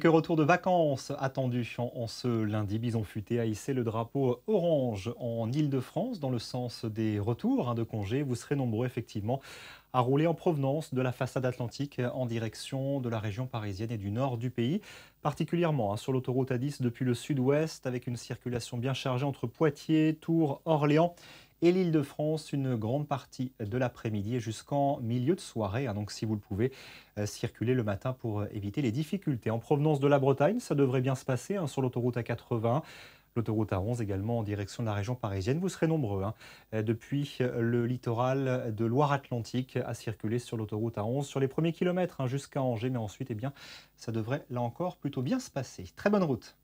Quelques retours de vacances attendus en, ce lundi. Bison futé a hissé le drapeau orange en île de france dans le sens des retours hein, de congés. Vous serez nombreux effectivement à rouler en provenance de la façade atlantique en direction de la région parisienne et du nord du pays, particulièrement hein, sur l'autoroute A10 depuis le sud-ouest avec une circulation bien chargée entre Poitiers, Tours, Orléans et l'Île-de-France une grande partie de l'après-midi jusqu'en milieu de soirée. Hein. donc si vous le pouvez, euh, circuler le matin pour euh, éviter les difficultés. En provenance de la Bretagne, ça devrait bien se passer hein, sur l'autoroute A80. L'autoroute A11 également en direction de la région parisienne. Vous serez nombreux hein, euh, depuis le littoral de Loire-Atlantique à circuler sur l'autoroute A11 sur les premiers kilomètres jusqu'à Angers, mais ensuite, eh bien, ça devrait là encore plutôt bien se passer. Très bonne route.